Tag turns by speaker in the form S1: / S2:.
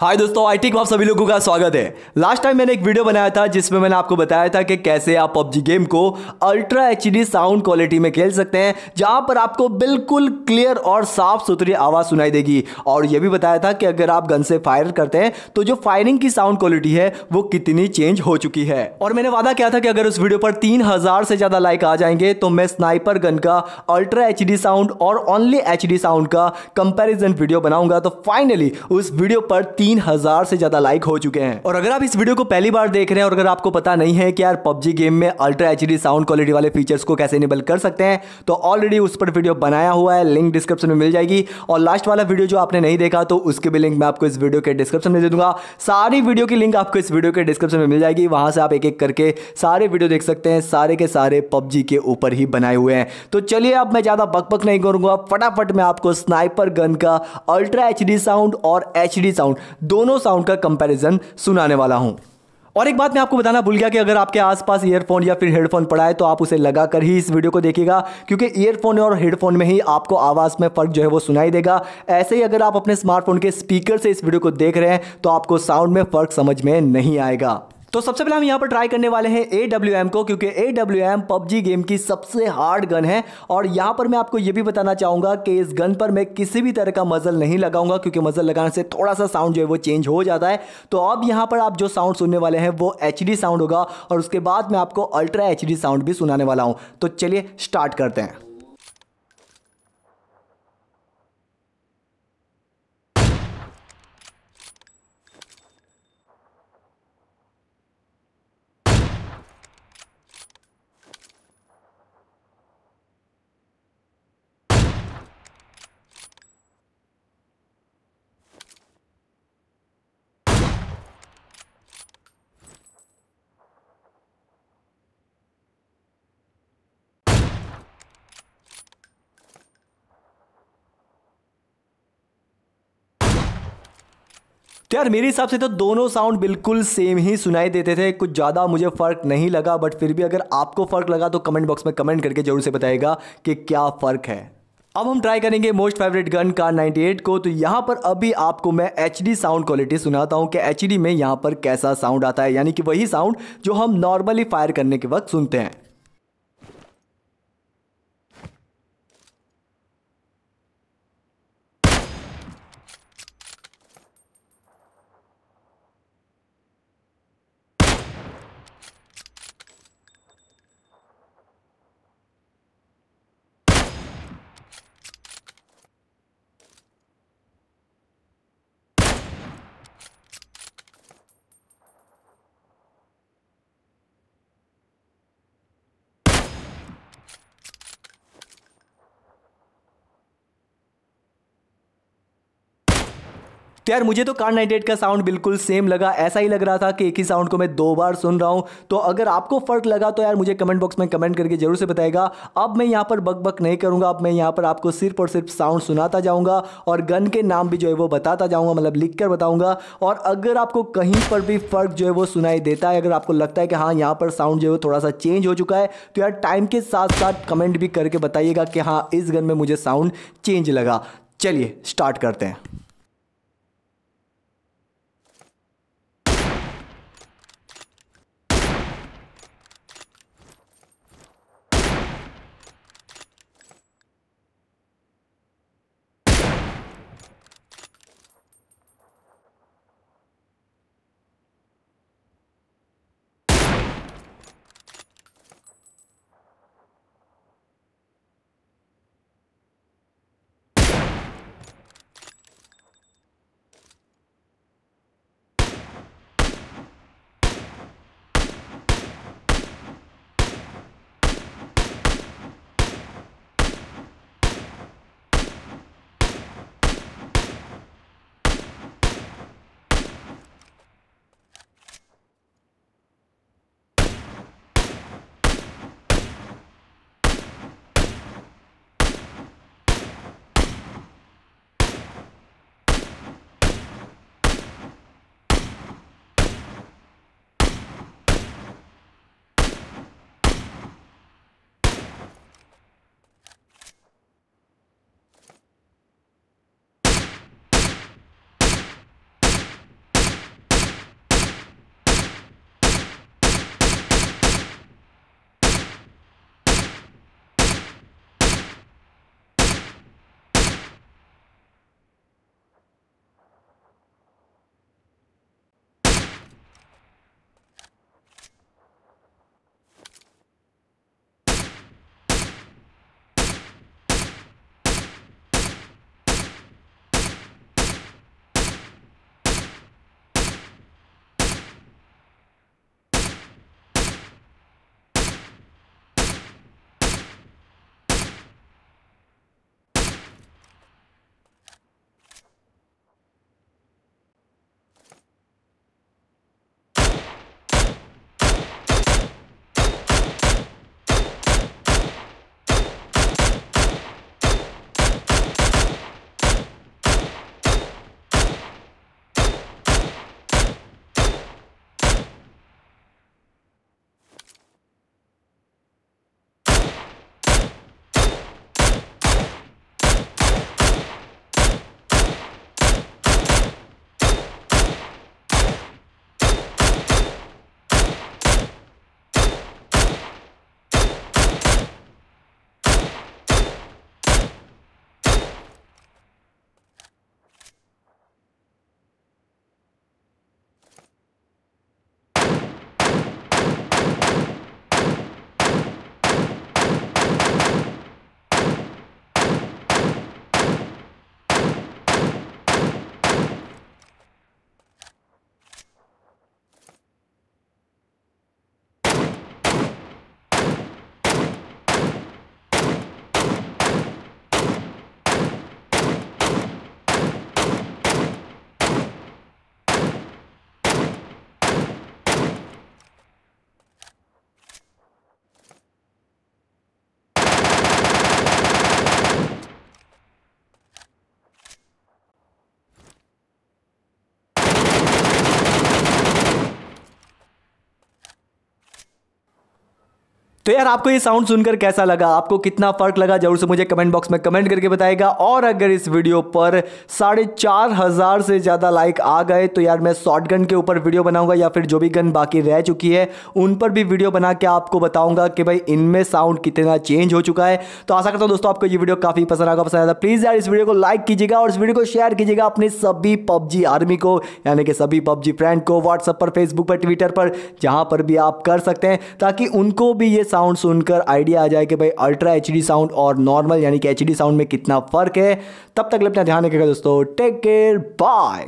S1: हाय दोस्तों I T आप सभी लोगों का स्वागत है लास्ट टाइम मैंने एक वीडियो बनाया था जिसमें मैंने आपको बताया था कि कैसे आप पबजी गेम को अल्ट्रा एच साउंड क्वालिटी में खेल सकते हैं जहां पर आपको बिल्कुल क्लियर और साफ सुथरी आवाज़ सुनाई देगी और यह भी बताया था कि अगर आप गन से फायर करते हैं तो जो फायरिंग की साउंड क्वालिटी है वो कितनी चेंज हो चुकी है और मैंने वादा किया था कि अगर उस वीडियो पर तीन से ज़्यादा लाइक आ जाएंगे तो मैं स्नाइपर गन का अल्ट्रा एच साउंड और ओनली एच साउंड का कंपेरिजन वीडियो बनाऊंगा तो फाइनली उस वीडियो पर तीन हजार से ज्यादा लाइक हो चुके हैं और अगर आप इस वीडियो को पहली बार देख रहे हैं और अगर आपको पता नहीं है कि यार पबजी गेम में अल्ट्रा एच साउंड क्वालिटी वाले फीचर्स को कैसे इनेबल कर सकते हैं तो ऑलरेडी उस पर वीडियो बनाया हुआ है लिंक डिस्क्रिप्शन में मिल जाएगी और लास्ट वाला वीडियो जो आपने नहीं देखा तो उसके भी लिंक मैं आपको इस वीडियो के डिस्क्रिप्शन में दे दूंगा सारी वीडियो की लिंक आपको इस वीडियो के डिस्क्रिप्शन में मिल जाएगी वहां से आप एक एक करके सारे वीडियो देख सकते हैं सारे के सारे पबजी के ऊपर ही बनाए हुए हैं तो चलिए अब मैं ज्यादा बकबक नहीं करूंगा फटाफट मैं आपको स्नाइपर गन का अल्ट्रा एच साउंड और एच साउंड दोनों साउंड का कंपैरिजन सुनाने वाला हूं और एक बात मैं आपको बताना भूल गया कि अगर आपके आसपास ईयरफोन या फिर हेडफोन पड़ा है तो आप उसे लगाकर ही इस वीडियो को देखिएगा क्योंकि ईयरफोन और हेडफोन में ही आपको आवाज़ में फ़र्क जो है वो सुनाई देगा ऐसे ही अगर आप अपने स्मार्टफोन के स्पीकर से इस वीडियो को देख रहे हैं तो आपको साउंड में फ़र्क समझ में नहीं आएगा तो सबसे पहले हम यहाँ पर ट्राई करने वाले हैं ए को क्योंकि ए पबजी गेम की सबसे हार्ड गन है और यहाँ पर मैं आपको ये भी बताना चाहूँगा कि इस गन पर मैं किसी भी तरह का मज़ल नहीं लगाऊंगा क्योंकि मज़ल लगाने से थोड़ा सा साउंड जो है वो चेंज हो जाता है तो अब यहाँ पर आप जो साउंड सुनने वाले हैं वो एच साउंड होगा और उसके बाद मैं आपको अल्ट्रा एच साउंड भी सुनाने वाला हूँ तो चलिए स्टार्ट करते हैं तो यार मेरे हिसाब से तो दोनों साउंड बिल्कुल सेम ही सुनाई देते थे कुछ ज़्यादा मुझे फ़र्क नहीं लगा बट फिर भी अगर आपको फ़र्क लगा तो कमेंट बॉक्स में कमेंट करके ज़रूर से बताएगा कि क्या फ़र्क है अब हम ट्राई करेंगे मोस्ट फेवरेट गन कार 98 को तो यहाँ पर अभी आपको मैं एच साउंड क्वालिटी सुनाता हूँ कि एच में यहाँ पर कैसा साउंड आता है यानी कि वही साउंड जो हम नॉर्मली फायर करने के वक्त सुनते हैं तो यार मुझे तो कार एट का साउंड बिल्कुल सेम लगा ऐसा ही लग रहा था कि एक ही साउंड को मैं दो बार सुन रहा हूँ तो अगर आपको फ़र्क लगा तो यार मुझे कमेंट बॉक्स में कमेंट करके जरूर से बताएगा अब मैं यहाँ पर बक बक नहीं करूँगा अब मैं यहाँ पर आपको सिर्फ और सिर्फ साउंड सुनाता जाऊँगा और गन के नाम भी जो है वो बताता जाऊँगा मतलब लिख कर बताऊँगा और अगर आपको कहीं पर भी फ़र्क जो है वो सुनाई देता है अगर आपको लगता है कि हाँ यहाँ पर साउंड जो है वो थोड़ा सा चेंज हो चुका है तो यार टाइम के साथ साथ कमेंट भी करके बताइएगा कि हाँ इस गन में मुझे साउंड चेंज लगा चलिए स्टार्ट करते हैं तो यार आपको ये साउंड सुनकर कैसा लगा आपको कितना फ़र्क लगा जरूर से मुझे कमेंट बॉक्स में कमेंट करके बताएगा और अगर इस वीडियो पर साढ़े चार हज़ार से ज़्यादा लाइक आ गए तो यार मैं शॉर्ट गन के ऊपर वीडियो बनाऊंगा या फिर जो भी गन बाकी रह चुकी है उन पर भी वीडियो बना के आपको बताऊंगा कि भाई इनमें साउंड कितना चेंज हो चुका है तो आशा करता हूँ दोस्तों आपको ये वीडियो काफ़ी पसंद आगा पसंद आया प्लीज़ तो यार इस वीडियो को लाइक कीजिएगा और इस वीडियो को शेयर कीजिएगा अपने सभी पबजी आर्मी को यानी कि सभी पबजी फ्रेंड को व्हाट्सअप पर फेसबुक पर ट्विटर पर जहाँ पर भी आप कर सकते हैं ताकि उनको भी ये साउंड सुनकर आइडिया आ जाए कि भाई अल्ट्रा एच साउंड और नॉर्मल यानी कि एच साउंड में कितना फ़र्क है तब तक अपना ध्यान रखेगा दोस्तों टेक केयर बाय